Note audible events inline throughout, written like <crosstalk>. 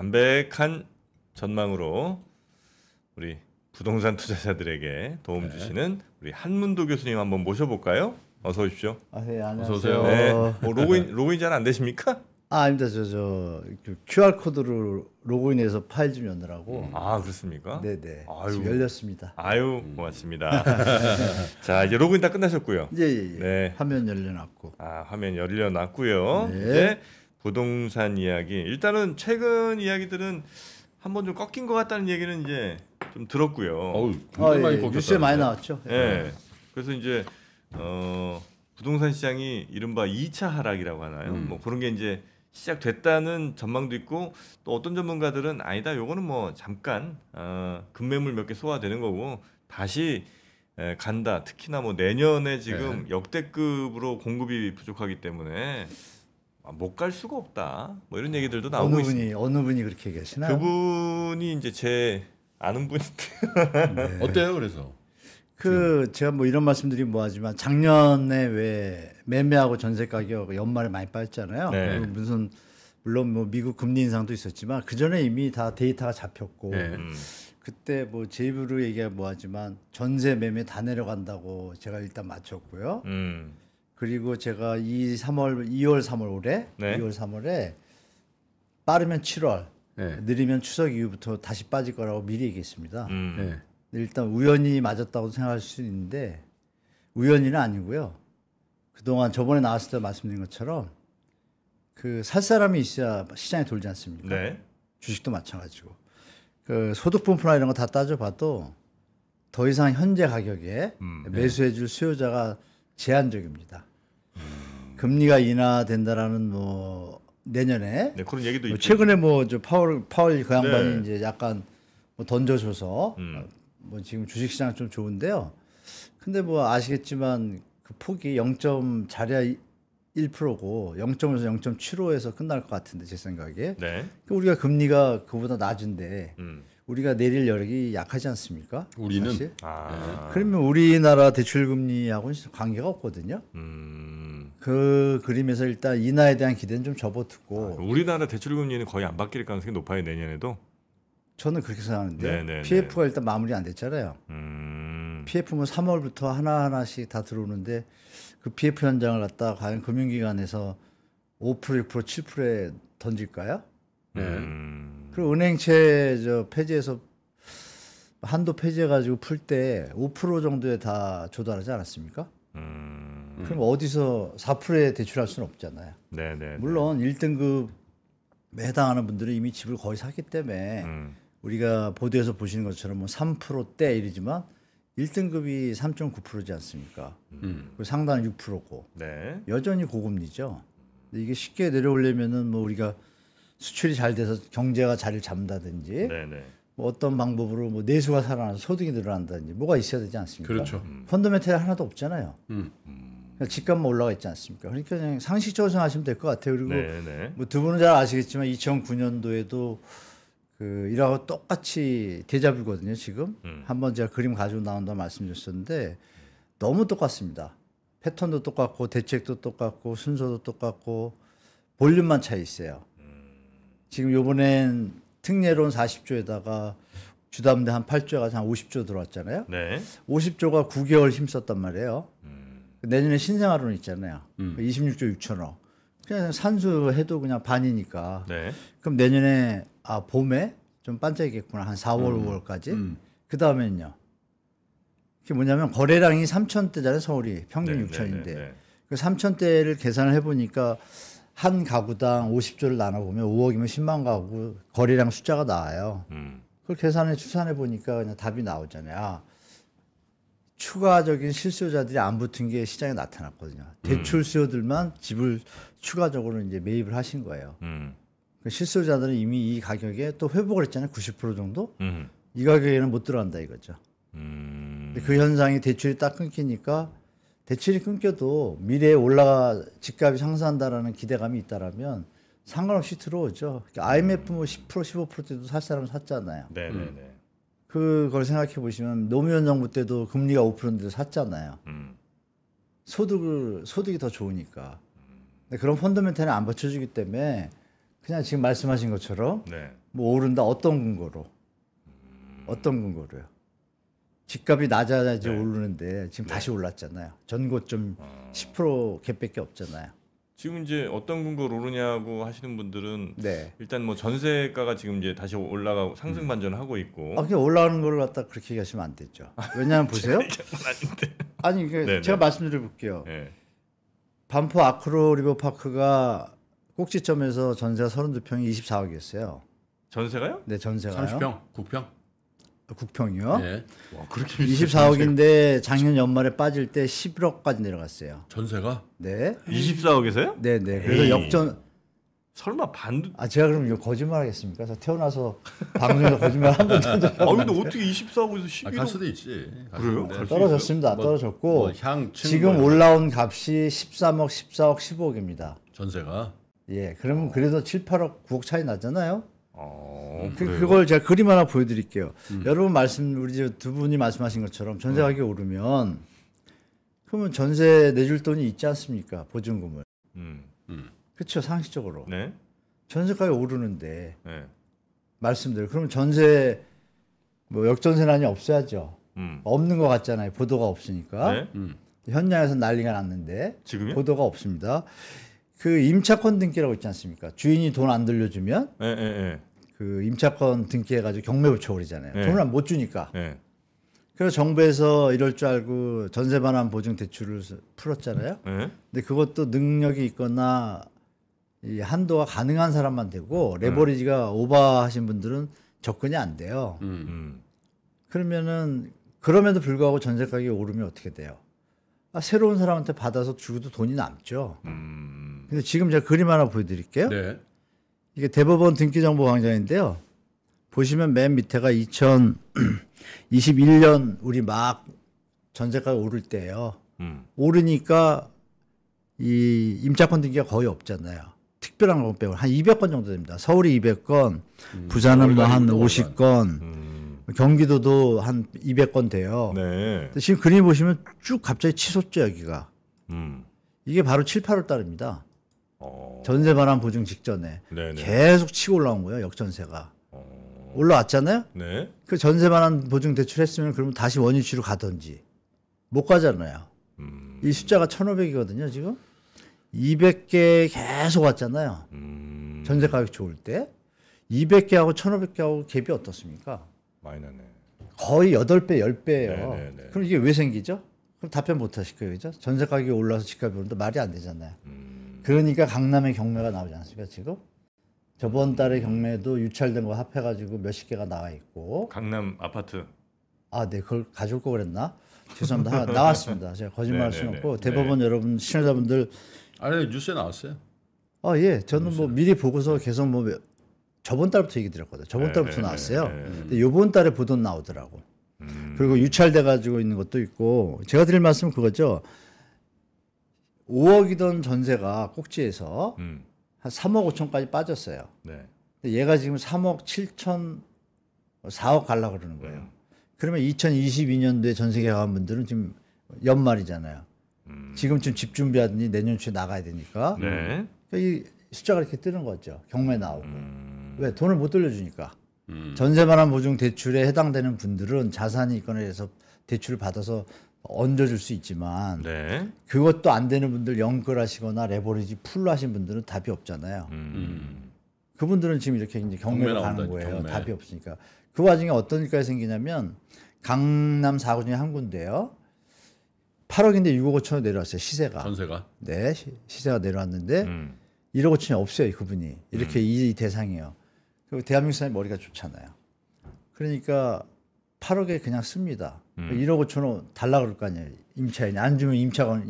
담백한 전망으로 우리 부동산 투자자들에게 도움 네. 주시는 우리 한문도 교수님 한번 모셔볼까요? 어서 오십시오. 아, 네, 안녕하세요. 어서 오세요. 네. <laughs> 뭐 로그인 로그인 잘 안 되십니까? 아, 아닙니다. 저, 저, 그 QR 코드로 로그인해서 파일 좀 여느라고. 음. 아, 그렇습니까? 네네. 네. 아유. 열렸습니다. 아유, 음. 고맙습니다. <laughs> 자, 이제 로그인 다 끝나셨고요. 예, 예, 예. 네. 화면 열려놨고. 아, 화면 열려놨고요. 네. 이제 부동산 이야기 일단은 최근 이야기들은 한 번 좀 꺾인 것 같다는 얘기는 이제 좀 들었고요. 어우, 아, 예, 많이 뉴스에 많이 나왔죠. 예. 예. 그래서 이제 어, 부동산 시장이 이른바 2차 하락이라고 하나요? 음. 뭐 그런 게 이제 시작됐다는 전망도 있고 또 어떤 전문가들은 아니다 요거는 뭐 잠깐 어, 급매물 몇 개 소화되는 거고 다시 에, 간다 특히나 뭐 내년에 지금 네. 역대급으로 공급이 부족하기 때문에 아, 못갈 수가 없다. 뭐 이런 아, 얘기들도 나오고 어느 분이 있습니다. 어느 분이 그렇게 계시나 그분이 이제 제 아는 분인데 <laughs> 네. 어때요? 그래서 그 제가 뭐 이런 말씀드리 뭐하지만 작년에 왜 매매하고 전세 가격 연말에 많이 빠졌잖아요. 네. 뭐 무슨 물론 뭐 미국 금리 인상도 있었지만 그 전에 이미 다 데이터가 잡혔고 네. 음. 그때 뭐제 입으로 얘기하 뭐하지만 전세 매매 다 내려간다고 제가 일단 맞췄고요. 음. 그리고 제가 이 3월, 2월, 3월 올해 네. 2월, 3월에 빠르면 7월, 네. 느리면 추석 이후부터 다시 빠질 거라고 미리 얘기했습니다. 음. 네. 일단 우연히 맞았다고 생각할 수 있는데 우연히는 아니고요. 그동안 저번에 나왔을 때 말씀드린 것처럼 그 살 사람이 있어야 시장에 돌지 않습니까? 네. 주식도 마찬가지고 그 소득분포나 이런 거 다 따져봐도 더 이상 현재 가격에 음, 매수해줄 수요자가 제한적입니다. 금리가 인하된다라는 뭐 내년에 네, 그런 얘기도 뭐 있죠. 최근에 뭐 저 파월 파월 그 양반이 네. 이제 약간 뭐 던져줘서 음. 뭐 지금 주식시장 좀 좋은데요. 근데 뭐 아시겠지만 그 폭이 0점 자리야 1%고 0.5에서 0.75에서 끝날 것 같은데 제 생각에 네. 그러니까 우리가 금리가 그보다 낮은데 음. 우리가 내릴 여력이 약하지 않습니까? 우리는 아. 네. 그러면 우리나라 대출 금리하고는 관계가 없거든요. 음. 그 그림에서 일단 인하에 대한 기대는 좀 접어두고 아, 우리나라 대출금리는 거의 안 바뀔 가능성이 높아요 내년에도 저는 그렇게 생각하는데 네네네. PF가 일단 마무리 안 됐잖아요. 음... PF는 3월부터 하나 하나씩 다 들어오는데 그 PF 현장을 갖다 과연 금융기관에서 5% 6% 7%에 던질까요? 네. 음... 그리고 은행채 저 폐지해서 한도 폐지해가지고 풀 때 5% 정도에 다 조달하지 않았습니까? 음... 음. 그럼 어디서 4%에 대출할 수는 없잖아요. 네네. 네, 네. 물론 1등급 매당하는 분들은 이미 집을 거의 샀기 때문에 음. 우리가 보도에서 보시는 것처럼 뭐 3%대 이러지만 1등급이 3.9%지 않습니까? 음. 상단 음. 6%고 네. 여전히 고금리죠. 근데 이게 쉽게 내려오려면은 뭐 우리가 수출이 잘 돼서 경제가 자리를 잡는다든지 네, 뭐 어떤 방법으로 뭐 내수가 살아나서 소득이 늘어난다든지 뭐가 있어야 되지 않습니까? 그렇죠. 음. 펀더멘탈 하나도 없잖아요. 음. 음. 집값만 올라가 있지 않습니까? 그러니까 그냥 상식 적용하시면 될 것 같아요. 그리고 네, 네. 뭐두 분은 잘 아시겠지만 2009년도에도 그 이라고 똑같이 대자이거든요 지금 음. 한번 제가 그림 가지고 나온다 말씀드렸었는데 너무 똑같습니다. 패턴도 똑같고 대책도 똑같고 순서도 똑같고 볼륨만 차이 있어요. 지금 요번엔 특례론 40조에다가 주담대 한 8조에 가서 한 50조 들어왔잖아요. 네. 50조가 9개월 힘썼단 말이에요. 음. 내년에 신생아론 있잖아요. 음. 26조 6천억. 그냥 산수해도 그냥 반이니까. 네. 그럼 내년에 아 봄에 좀 반짝이겠구나 한 4월 음. 5월까지. 음. 그 다음에는요. 그게 뭐냐면 거래량이 3천 대잖아요 서울이 평균 네, 6천인데 네, 그 3천 대를 계산을 해보니까 한 가구당 50조를 나눠보면 5억이면 10만 가구 거래량 숫자가 나와요. 음. 그걸 계산해 추산해 보니까 그냥 답이 나오잖아요. 아, 추가적인 실수요자들이 안 붙은 게 시장에 나타났거든요. 음. 대출 수요들만 집을 추가적으로 이제 매입을 하신 거예요. 음. 그 실수요자들은 이미 이 가격에 또 회복을 했잖아요. 90% 정도. 음. 이 가격에는 못 들어간다 이거죠. 음. 그 현상이 대출이 딱 끊기니까 대출이 끊겨도 미래에 올라가 집값이 상승한다라는 기대감이 있다라면 상관없이 들어오죠. 그러니까 IMF 뭐10% 15%대도 살 사람은 샀잖아요. 네네네. 그걸 생각해 보시면 노무현 정부 때도 금리가 5%인데 샀잖아요. 음. 소득을 소득이 더 좋으니까. 음. 근데 그런 펀더멘탈을 안 받쳐주기 때문에 그냥 지금 말씀하신 것처럼 네. 뭐 오른다 어떤 근거로 음. 어떤 근거로요? 집값이 낮아야지 네. 오르는데 지금 네. 다시 올랐잖아요. 전고점 어. 10% 갭밖에 없잖아요. 지금 이제 어떤 근거로 오르냐고 하시는 분들은 네. 일단 뭐 전세가가 지금 이제 다시 올라가고 상승 음. 반전하고 을 있고 아, 그게 올라가는 걸 갖다 그렇게 얘기하시면 안 되죠. 왜냐하면 <laughs> 보세요. 아닌데. 아니, 그 제가 네. 말씀드려 볼게요. 네. 반포 아크로 리버파크가 꼭지점에서 전세가 32평이 24억이었어요. 전세가요? 네, 전세가요. 30평, 9평. 국평이요. 네. 와, 그렇게 24억인데 작년 연말에 빠질 때 11억까지 내려갔어요. 전세가? 네. 24억에서요? 네, 네. 그래서 에이. 역전 설마 반? 아 제가 그럼 이거 거짓말 하겠습니까? 저 태어나서 방송에서 거짓말 한 번도 한 적이 없아 근데 어떻게 24억에서 11억? 아, 갈 수도 있지. 그래요? 갈 떨어졌습니다. 뭐, 떨어졌고 뭐 향, 지금 거야. 올라온 값이 13억, 14억, 15억입니다. 전세가? 예. 그러면 그래도 7, 8억, 9억 차이 나잖아요. 그, 그걸 제가 그림 하나 보여드릴게요. 음. 여러분 말씀 우리 두 분이 말씀하신 것처럼 전세 가격 음. 오르면 그러면 전세 내줄 돈이 있지 않습니까? 보증금을. 음. 그렇죠 상식적으로. 네? 전세 가격 오르는데 네. 말씀대로 그러면 전세 뭐 역전세난이 없어야죠. 음. 없는 것 같잖아요. 보도가 없으니까. 네? 현장에서 난리가 났는데 지금요? 보도가 없습니다. 그 임차권 등기라고 있지 않습니까? 주인이 돈안 돌려주면 예, 예, 예. 그 임차권 등기해가지고 경매 붙여버리잖아요. 예. 돈을 안 못 주니까. 예. 그래서 정부에서 이럴 줄 알고 전세 반환 보증 대출을 풀었잖아요. 예. 근데 그것도 능력이 있거나 이 한도가 가능한 사람만 되고 예. 레버리지가 오버하신 분들은 접근이 안 돼요. 음. 음. 그러면은 그럼에도 불구하고 전세 가격이 오르면 어떻게 돼요? 아, 새로운 사람한테 받아서 주고도 돈이 남죠. 음. 근데 지금 제가 그림 하나 보여드릴게요. 네. 이게 대법원 등기정보 광장인데요. 보시면 맨 밑에가 2021년 우리 막전세가 오를 때예요. 음. 오르니까 이 임차권 등기가 거의 없잖아요. 특별한 건 빼고 한 200건 정도 됩니다. 서울이 200건, 음, 부산은 뭐 한 50건, 음. 경기도도 한 200건 돼요. 네. 지금 그림 보시면 쭉 갑자기 치솟죠 여기가. 음. 이게 바로 7, 8월 달입니다. 어. 전세 반환 보증 직전에 네네. 계속 치고 올라온 거예요 역전세가 어... 올라왔잖아요. 네. 그 전세 반환 보증 대출했으면 그러면 다시 원위치로 가든지 못 가잖아요. 음... 이 숫자가 1,500이거든요 지금 200개 계속 왔잖아요. 음... 전세 가격 좋을 때 200개하고 1,500개하고 갭이 어떻습니까? 많이 나네. 거의 8배, 10배예요. 네네네. 그럼 이게 왜 생기죠? 그럼 답변 못 하실 거예요. 그죠? 전세 가격이 올라서 집값이 오른다 말이 안 되잖아요. 그러니까 강남의 경매가 나오지 않습니까 지금? 저번 달에 경매도 유찰된 거 합해가지고 몇십 개가 나와 있고 강남 아파트 아, 네, 그걸 가져올 거 그랬나? 죄송합니다. 나왔습니다. <laughs> 제가 거짓말할 수는 네, 네, 네. 없고 대법원 네. 여러분 시청자분들 아니 뉴스에 나왔어요. 아, 예, 저는 뭐 뉴스에. 뭐 미리 보고서 계속 뭐 저번 달부터 얘기 드렸거든요. 저번 네, 달부터 네, 나왔어요. 근데 요번 달에 보도 나오더라고. 음. 그리고 유찰돼 가지고 있는 것도 있고 제가 드릴 말씀은 그거죠. 5억이던 전세가 꼭지에서 음. 한 3억 5천까지 빠졌어요. 네. 얘가 지금 3억 7천, 4억 갈라 그러는 거예요. 네. 그러면 2022년도에 전세계 가간 분들은 지금 연말이잖아요. 음. 지금쯤 집 준비하더니 내년초에 나가야 되니까. 네. 그러니까 이 숫자가 이렇게 뜨는 거죠. 경매 나오고. 음. 왜? 돈을 못 돌려주니까. 음. 전세만한 보증 대출에 해당되는 분들은 자산이 있거나 해서 대출을 받아서 얹어줄 수 있지만 네. 그것도 안 되는 분들 연끌하시거나 레버리지 풀로 하신 분들은 답이 없잖아요. 음. 음. 그분들은 지금 이렇게 이제 경매를 경매 가는 거예요. 경매. 답이 없으니까 그 와중에 어떤 일까지 생기냐면 강남 사구 중에 한 군데요. 8억인데 6억 5천원 내려왔어요. 시세가. 전세가. 네, 시, 세가 내려왔는데 음. 1억 5천이 없어요. 그분이 이렇게 음. 이, 이 대상이에요. 그리고 대한민국 사람이 머리가 좋잖아요. 그러니까 8억에 그냥 씁니다. 음. 1억 5천 원 달라 그럴 거 아니에요. 임차인이 안 주면 임차가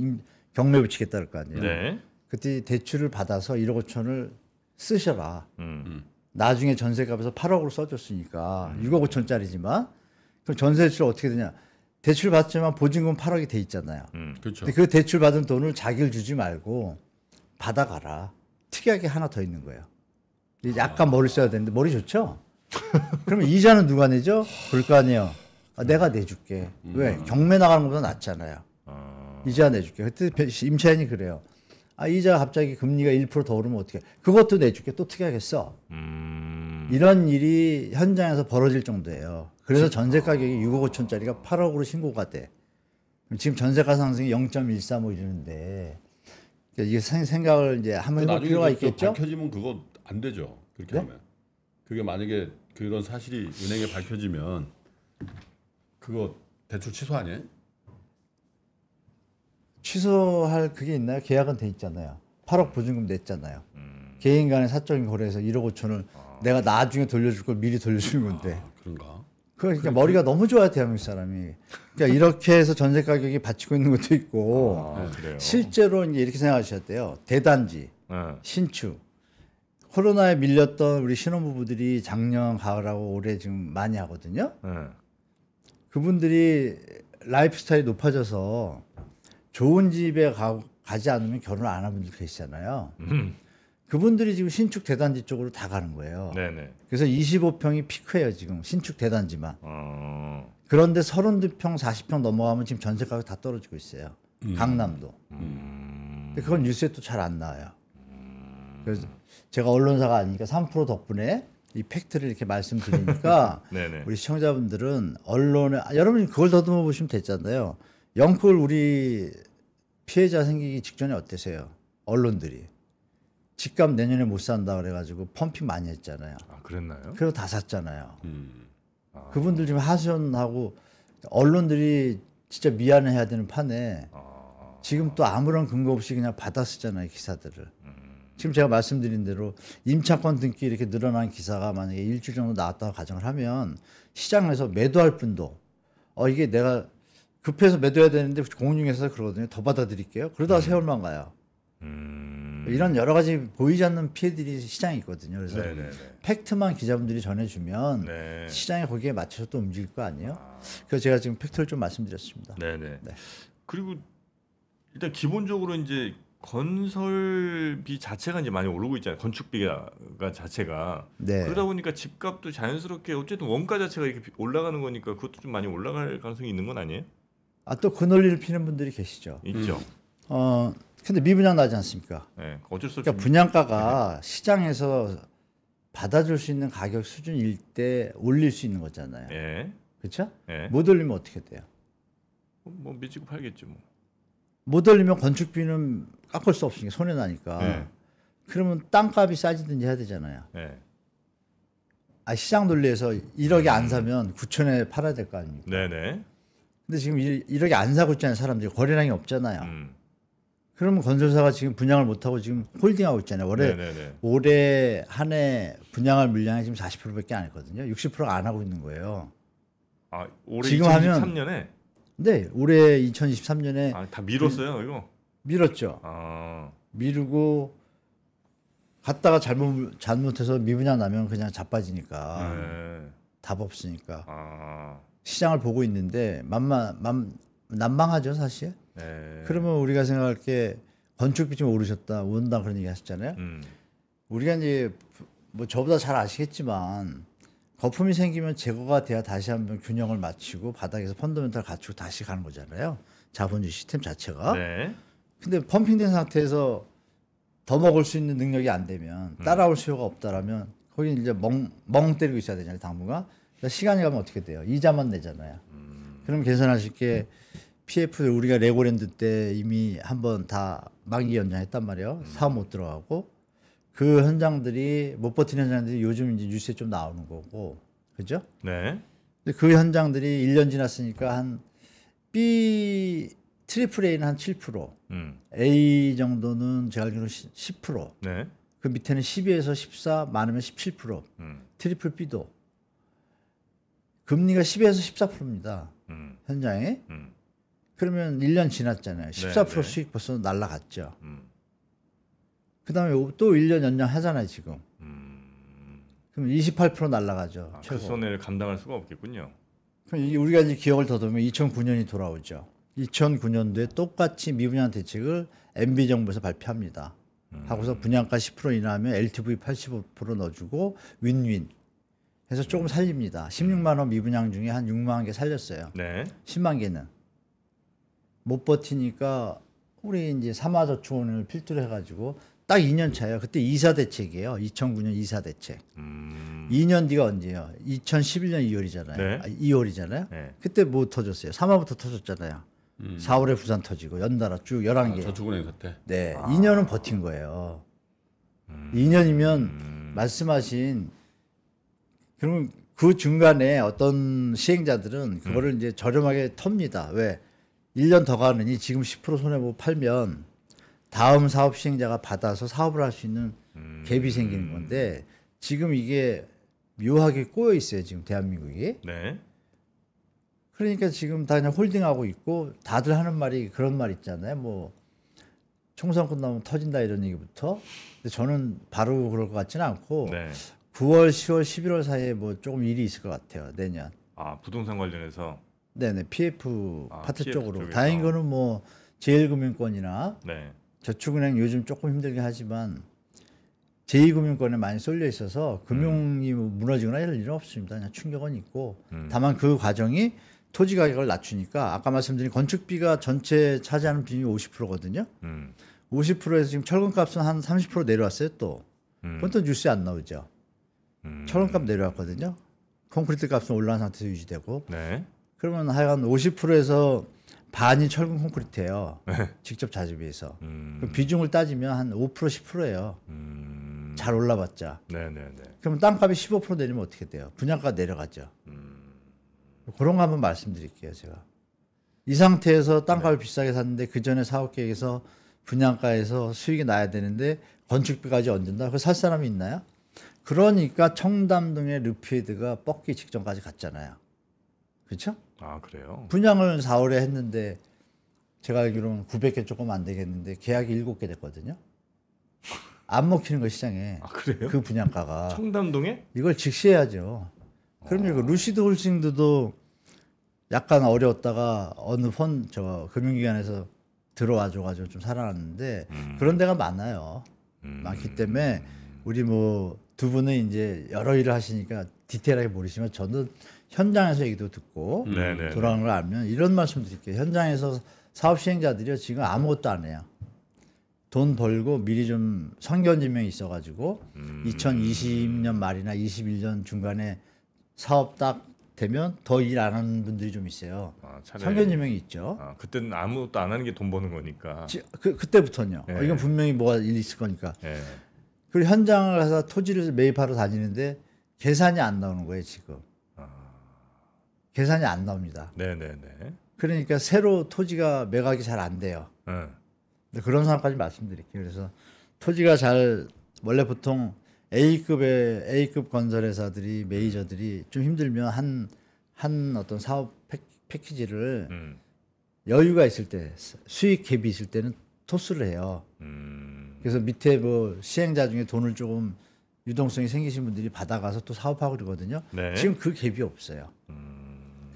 경매 붙이겠다 그럴 거 아니에요. 네. 그때 대출을 받아서 1억 5천을 쓰셔라. 음. 나중에 전세 값에서 8억으로 써줬으니까 음. 6억 5천짜리지만 그럼 전세 대출 어떻게 되냐? 대출 받지만 보증금 8억이 돼 있잖아요. 음, 그렇죠. 근데 그 대출 받은 돈을 자기를 주지 말고 받아가라. 특이하게 하나 더 있는 거예요. 약간 아. 머리 써야 되는데 머리 좋죠? <laughs> 그러면 이자는 누가 내죠? 그럴 거 아니에요. 아, 내가 내줄게. 음. 왜? 경매 나가는 것보다 낫잖아요. 아. 이자 내줄게. 그때 임차인이 그래요. 아, 이자 가 갑자기 금리가 1%더 오르면 어떻게? 그것도 내줄게. 또 어떻게 하겠어? 음. 이런 일이 현장에서 벌어질 정도예요. 그래서 전세 가격이 6억 5천짜리가 8억으로 신고가 돼. 지금 전세가 상승이 0.135 이러는데 그러니까 이게 생각을 이제 한번 해볼 필요가 있겠죠. 밝혀지면 그거 안 되죠. 그렇게 네? 하면 그게 만약에 그런 사실이 은행에 밝혀지면 그거 대출 취소 아니에요? 취소할 그게 있나요? 계약은 돼 있잖아요. 8억 보증금 냈잖아요. 음. 개인 간의 사적인 거래에서 1억 5천을 아. 내가 나중에 돌려줄 걸 미리 돌려주는 건데. 아, 그런가? 그러니까 그, 머리가 그 너무 좋아요 대한민국 사람이. 그러니까 이렇게 해서 전세 가격이 받치고 있는 것도 있고 아, 네, 실제로 이제 이렇게 생각하셨대요. 대단지, 네. 신축. 코로나에 밀렸던 우리 신혼부부들이 작년 가을하고 올해 지금 많이 하거든요. 네. 그분들이 라이프 스타일이 높아져서 좋은 집에 가, 가지 않으면 결혼 을안 하는 분들 계시잖아요. 음. 그분들이 지금 신축 대단지 쪽으로 다 가는 거예요. 네네. 그래서 25평이 피크예요 지금 신축 대단지만. 어... 그런데 32평, 40평 넘어가면 지금 전세 가격 다 떨어지고 있어요. 음. 강남도. 음... 근데 그건 뉴스에 또 잘 안 나와요. 그래서 제가 언론사가 아니니까 3% 덕분에 이 팩트를 이렇게 말씀드리니까 <laughs> 우리 시청자분들은 언론에 아, 여러분 이 그걸 더듬어 보시면 됐잖아요. 영끌 우리 피해자 생기기 직전에 어땠어요? 언론들이 집값 내년에 못 산다 그래가지고 펌핑 많이 했잖아요. 아 그랬나요? 그리고 다 샀잖아요. 음. 아. 그분들 지금 하선하고 언론들이 진짜 미안해야 해 되는 판에 아. 지금 또 아무런 근거 없이 그냥 받았었잖아요 기사들을. 음. 지금 제가 말씀드린 대로 임차권 등기 이렇게 늘어난 기사가 만약에 일주일 정도 나왔다고 가정을 하면 시장에서 매도할 분도 어 이게 내가 급해서 매도해야 되는데 공인중개사에서 그러거든요. 더 받아들일게요. 그러다 음. 세월만 가요. 음... 이런 여러 가지 보이지 않는 피해들이 시장에 있거든요. 그래서 네네네. 팩트만 기자분들이 전해주면 네. 시장에 거기에 맞춰서 또 움직일 거 아니에요. 아... 그래서 제가 지금 팩트를 좀 말씀드렸습니다. 네네. 네. 그리고 일단 기본적으로 이제 건설비 자체가 이제 많이 오르고 있잖아요. 건축비가 자체가 네. 그러다 보니까 집값도 자연스럽게 어쨌든 원가 자체가 이렇게 올라가는 거니까 그것도 좀 많이 올라갈 가능성이 있는 건 아니에요? 아 또그 논리를 피는 분들이 계시죠. 있죠. 음. 어 근데 미분양 나지 않습니까? 네, 어쩔 수 없죠. 그러니까 분양가가 네. 시장에서 받아줄 수 있는 가격 수준일 때 올릴 수 있는 거잖아요. 네. 그렇죠? 네. 못 올리면 어떻게 돼요? 뭐, 뭐 미치고 팔겠죠 뭐. 못 올리면 건축비는 깎을 수 없으니까 손해 나니까. 네. 그러면 땅값이 싸지든지 해야 되잖아요. 네. 아 시장 논리에서 1억에 안 사면 9천에 팔아야 될 거 아닙니까? 네네. 네. 근데 지금 1억에 안 사고 있잖아요, 사람들이 거래량이 없잖아요. 음. 그러면 건설사가 지금 분양을 못 하고 지금 홀딩하고 있잖아요. 올해 네네네. 네, 네. 올해 한해 분양할 물량이 지금 40%밖에 프로안 했거든요. 6 0프로안 하고 있는 거예요. 아, 올해 지금 2023년에 네, 올해 2023년에 아, 다 미뤘어요, 그, 이거. 미뤘죠. 아. 미루고 갔다가 잘못 잘못해서 미분양 나면 그냥 자빠지니까 네. 답 없으니까 아. 시장을 보고 있는데 만만 만 난망하죠 사실. 네. 그러면 우리가 생각할 게 건축비 좀 오르셨다 온다 그런 얘기 하셨잖아요. 음. 우리가 이제 뭐 저보다 잘 아시겠지만 거품이 생기면 제거가 돼야 다시 한번 균형을 맞추고 바닥에서 펀더멘탈 갖추고 다시 가는 거잖아요. 자본주의 시스템 자체가. 네. 근데 펌핑된 상태에서 더 먹을 수 있는 능력이 안 되면 음. 따라올 수요가 없다라면 거기 이제 멍, 멍 때리고 있어야 되잖아요. 당분간. 그러니까 시간이 가면 어떻게 돼요? 이자만 내잖아요. 음. 그럼 계산하실 게 음. PF 우리가 레고랜드 때 이미 한번 다 만기 연장했단 말이에요. 음. 사업 못 들어가고 그 현장들이 못 버티는 현장들이 요즘 이제 뉴스에 좀 나오는 거고 그죠? 네. 근데 그 현장들이 1년 지났으니까 한 B 트리플 A는 한 7%, 음. A 정도는 제가 알기로는 10%, 네. 그 밑에는 12에서 14, 많으면 17%, 음. 트리플 B도 금리가 1 2에서 14%입니다. 음. 현장에. 음. 그러면 1년 지났잖아요. 14% 네, 네. 수익 벌써 날라갔죠. 음. 그 다음에 또 1년 연장 하잖아요, 지금. 음... 그럼 28% 날라가죠. 아, 그 최소그 손해를 감당할 수가 없겠군요. 그럼 이게 우리가 이제 기억을 더듬으면 2009년이 돌아오죠. 2009년도에 똑같이 미분양 대책을 MB 정부에서 발표합니다. 음... 하고서 분양가 10% 인하하면 LTV 85% 넣어주고 윈윈. 해서 조금 음. 살립니다. 16만 원 미분양 중에 한 6만 개 살렸어요. 네. 10만 개는 못 버티니까 우리 이제 삼화저축원을 필두로 해가지고 딱 2년 차예요. 그때 이사 대책이에요. 2009년 이사 대책. 음. 2년 뒤가 언제예요? 2011년 2월이잖아요. 네. 아, 2월이잖아요. 네. 그때 뭐 터졌어요? 3화부터 터졌잖아요. 음. 4월에 부산 터지고 연달아 쭉 11개. 아, 저축은행 사태. 네. 아. 2년은 버틴 거예요. 음. 2년이면 말씀하신 그러면 그 중간에 어떤 시행자들은 그거를 음. 이제 저렴하게 텁니다. 왜? 1년 더 가느니 지금 10% 손해보고 팔면 다음 사업 시행자가 받아서 사업을 할 수 있는 음. 갭이 생기는 건데 지금 이게 묘하게 꼬여 있어요 지금 대한민국이. 네. 그러니까 지금 다 그냥 홀딩하고 있고 다들 하는 말이 그런 말 있잖아요. 뭐 총선 끝나면 터진다 이런 얘기부터. 근데 저는 바로 그럴 것 같지는 않고 네. 9월, 10월, 11월 사이에 뭐 조금 일이 있을 것 같아요 내년. 아 부동산 관련해서. 네네 PF 아, 파트 PF 쪽으로. 쪽에서. 다행인 거는 뭐 제일금융권이나 네. 저축은행 요즘 조금 힘들긴 하지만 제2금융권에 많이 쏠려 있어서 금융이 음. 무너지거나 이런 일은 없습니다. 그냥 충격은 있고 음. 다만 그 과정이 토지 가격을 낮추니까 아까 말씀드린 건축비가 전체 차지하는 비율이 50%거든요. 음. 50%에서 지금 철근값은 한 30% 내려왔어요 또. 음. 그건 또 뉴스에 안 나오죠. 음. 철근값 내려왔거든요. 콘크리트 값은 올라온 상태에서 유지되고. 네. 그러면 하여간 50%에서 반이 철근 콘크리트예요. 네. 직접 자재비해서 음. 비중을 따지면 한 5% 10%예요. 음. 잘 올라봤자. 네네네. 그럼 땅값이 15% 내리면 어떻게 돼요? 분양가 내려가죠. 음. 그런 거 한번 말씀드릴게요, 제가. 이 상태에서 땅값을 네. 비싸게 샀는데 그 전에 사업 계획에서 분양가에서 수익이 나야 되는데 건축비까지 얹는다. 그거 살 사람이 있나요? 그러니까 청담동의 루피에드가 뻗기 직전까지 갔잖아요. 그렇죠? 아 그래요? 분양을 4월에 했는데 제가 알기로는 900개 조금 안 되겠는데 계약이 7개 됐거든요. 안 먹히는 거 시장에. 아 그래요? 그 분양가가. 청담동에? 이걸 직시해야죠그럼 이거 루시드 홀싱드도 약간 어려웠다가 어느 펀저 금융기관에서 들어와줘가지고 좀 살아났는데 음. 그런 데가 많아요. 음. 많기 때문에 우리 뭐 두 분은 이제 여러 일을 하시니까 디테일하게 모르시면 저는 현장에서 얘기도 듣고 음. 네네. 네, 돌아오는 걸 알면 이런 말씀 드릴게요. 현장에서 사업 시행자들이 지금 아무것도 안 해요. 돈 벌고 미리 좀 선견지명이 있어가지고 음. 2020년 말이나 21년 중간에 사업 딱 되면 더 일 안 하는 분들이 좀 있어요. 아, 선견지명이 있죠. 아, 그때는 아무것도 안 하는 게 돈 버는 거니까. 지, 그, 그때부터는요. 네. 이건 분명히 뭐가 일 있을 거니까. 네. 그리고 현장을 가서 토지를 매입하러 다니는데 계산이 안 나오는 거예요 지금. 계산이 안 나옵니다. 네네네. 그러니까 새로 토지가 매각이 잘 안 돼요. 네. 그런 상황까지 말씀드릴게요. 그래서 토지가 잘 원래 보통 A급의 A급 건설회사들이 메이저들이 좀 힘들면 한한 한 어떤 사업 패키, 지를 음. 여유가 있을 때 수익 갭이 있을 때는 토스를 해요. 음. 그래서 밑에 뭐 시행자 중에 돈을 조금 유동성이 생기신 분들이 받아가서 또 사업하고 그러거든요. 네. 지금 그 갭이 없어요. 음.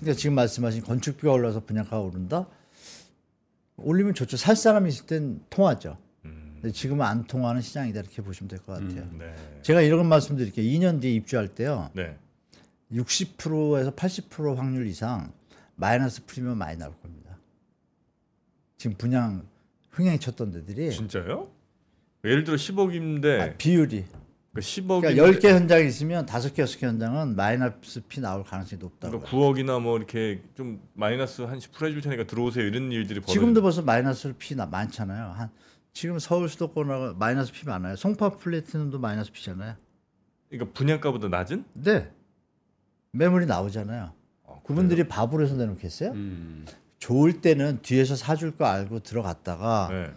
그러니까 지금 말씀하신 건축비가 올라서 분양가가 오른다. 올리면 좋죠. 살 사람이 있을 땐 통하죠. 음. 근데 지금은 안 통하는 시장이다 이렇게 보시면 될것 음. 같아요. 음, 네. 제가 이런 말씀드릴게요. 2년 뒤에 입주할 때요. 네. 60%에서 80% 확률 이상 마이너스 프리미엄 많이 나올 겁니다. 지금 분양 흥행이 쳤던 데들이 진짜요? 예를 들어 10억인데 아, 비율이 그러니까 1 0억 그러니까 10개 뭐 현장이 있으면 5개, 6개 현장은 마이너스 피 나올 가능성이 높다고. 그러니까 9억이나 뭐 이렇게 좀 마이너스 한 10% 해줄 테니까 들어오세요 이런 일들이 벌어 지금도 벌써 마이너스 피 나, 많잖아요. 한 지금 서울 수도권하고 마이너스 피 많아요. 송파 플래티넘도 마이너스 피잖아요. 그러니까 분양가보다 낮은? 네. 매물이 나오잖아요. 아, 그분들이 밥으로 해서 내놓겠어요? 음. 좋을 때는 뒤에서 사줄 거 알고 들어갔다가 네.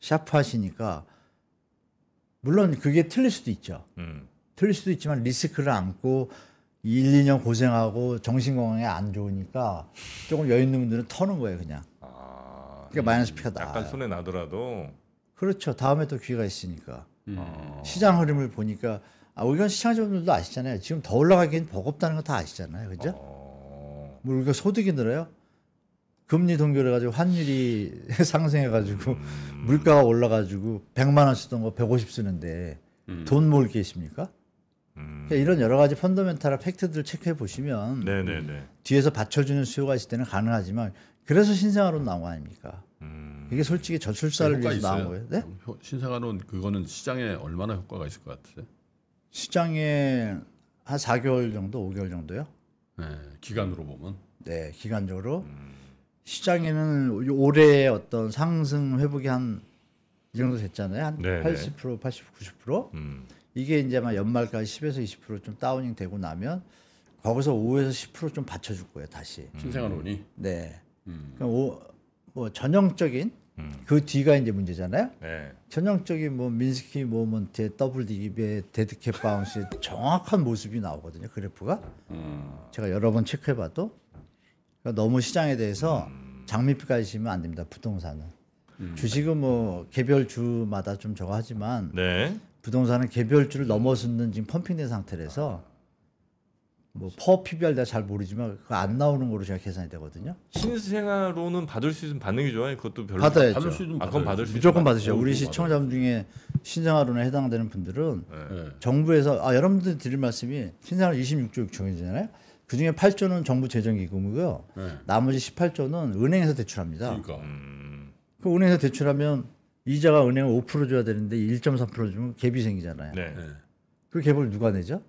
샤프 하시니까 물론 그게 틀릴 수도 있죠. 음. 틀릴 수도 있지만 리스크를 안고 1, 2년 고생하고 정신 건강에 안 좋으니까 조금 여유 있는 분들은 터는 거예요, 그냥. 아, 그게 그러니까 음, 마이너스 피가 나. 약간 나아요. 손에 나더라도. 그렇죠. 다음에 또 기회가 있으니까. 음. 어. 시장 흐름을 보니까 아, 우리가 시장점들도 아시잖아요. 지금 더 올라가긴 버겁다는 거 다 아시잖아요, 그죠? 어... 뭐 우리가 소득이 늘어요? 금리 동결해 가지고 환율이 <laughs> 상승해 가지고 음. 물가가 올라 가지고 100만 원 쓰던 거 150 쓰는데 음. 돈 모을 게 있습니까? 음. 그러니까 이런 여러 가지 펀더멘탈 팩트들을 체크해 보시면 네네네. 뒤에서 받쳐주는 수요가 있을 때는 가능하지만 그래서 신생아론 나온 거 아닙니까? 음. 이게 솔직히 저출산을 위해서 나온 거예요. 네? 신생아론 그거는 시장에 얼마나 효과가 있을 것 같으세요? 시장에 한 4개월 정도, 5개월 정도요? 네, 기간으로 보면. 네, 기간적으로. 음. 시장에는 올해 어떤 상승 회복이 한 이 정도 됐잖아요. 한 네네. 80%, 80, 90%. 음. 이게 이제 막 연말까지 10에서 20%좀 다운이 되고 나면 거기서 5에서 10%좀 받쳐줄 거예요, 다시. 음. 신생아론이. 네. 음. 그러 오, 뭐 전형적인 음. 그 뒤가 이제 문제잖아요. 네. 전형적인 뭐 민스키 모먼트의 뭐 뭐 더블 디입의 데드캣 바운스의 정확한 모습이 나오거든요, 그래프가. 음. 제가 여러 번 체크해봐도 그러니까 너무 시장에 대해서 장밋빛까지 지면 안 됩니다. 부동산은 음. 주식은 뭐 개별 주마다 좀 저거 하지만 네. 부동산은 개별 주를 넘어서는 지금 펌핑된 상태라서 뭐 퍼피별 내가 잘 모르지만 그 안 나오는 거로 제가 계산이 되거든요. 신생아로는 받을 수 있으면 받는 게 좋아요. 그것도 별로 받아야죠. 받을 수 있으면 아, 그건 받을 수 무조건 받으셔. 우리 시청자분 중에 신생아로는 해당되는 분들은 네. 네. 정부에서 아 여러분들 드릴 말씀이 신생아 26조 6천이잖아요. 그 중에 8조는 정부 재정 기금이고요. 네. 나머지 18조는 은행에서 대출합니다. 그러니까. 음... 은행에서 대출하면 이자가 은행 5% 줘야 되는데 1.3% 주면 갭이 생기잖아요. 네. 네. 그 갭을 누가 내죠?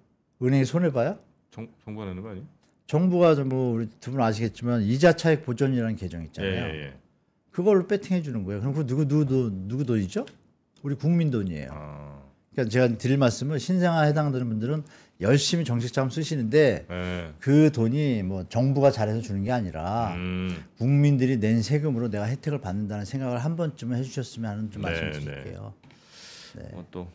은행이 손해 봐요? 정, 정부가 내는 거 아니에요? 정부가 뭐 우리 두분 아시겠지만 이자 차익 보전이라는 계정 있잖아요. 예, 예, 예. 그걸로 배팅해 주는 거예요. 그럼 그 누구 누구 누구 돈이죠? 우리 국민 돈이에요. 아... 그러니까 제가 드릴 말씀은 신생아 해당되는 분들은 열심히 정책자금 쓰시는데 네. 그 돈이 뭐 정부가 잘해서 주는 게 아니라 음. 국민들이 낸 세금으로 내가 혜택을 받는다는 생각을 한 번쯤은 해주셨으면 하는 좀 네, 말씀드릴게요. 네. 네. 어, 또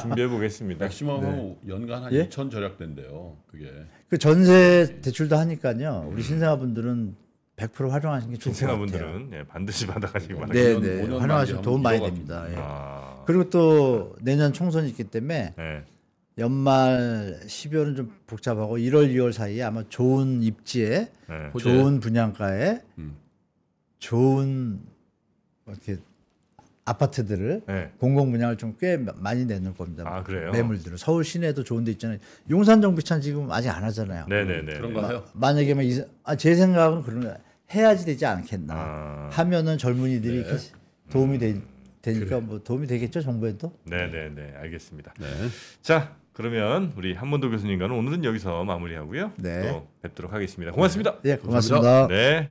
준비해 보겠습니다. 맥시멈 네. 연간 한 예? 2천 절약된대요. 그게 그 전세 네. 대출도 하니까요. 우리 음. 신생아분들은 100% 활용하시는 게 좋을 것 같아요. 분들은 예, 반드시 받아가시기 네, 바랍니다. 네, 네. 활용하시면 도움 많이 됩니다. 예. 아... 그리고 또 내년 총선이 있기 때문에 네. 연말 12월은 좀 복잡하고 1월, 2월 사이에 아마 좋은 입지에 네. 좋은 분양가에 음. 좋은 이렇게 아파트들을 네. 공공 분양을 좀 꽤 많이 내는 겁니다. 아, 매물들을 서울 시내에도 좋은 데 있잖아요. 용산 정비찬 지금 아직 안 하잖아요. 네네네. 네, 네, 네. 그런가요? 만약에 막 뭐 아, 제 생각은 그런 해야지 되지 않겠나 아... 하면은 젊은이들이 네. 도움이 음, 되, 니까뭐 도움이 되겠죠 정부에도. 네네네 알겠습니다. 네. 자 그러면 우리 한문도 교수님과는 오늘은 여기서 마무리하고요. 네. 또 뵙도록 하겠습니다. 고맙습니다. 네, 예, 고맙습니다. 네.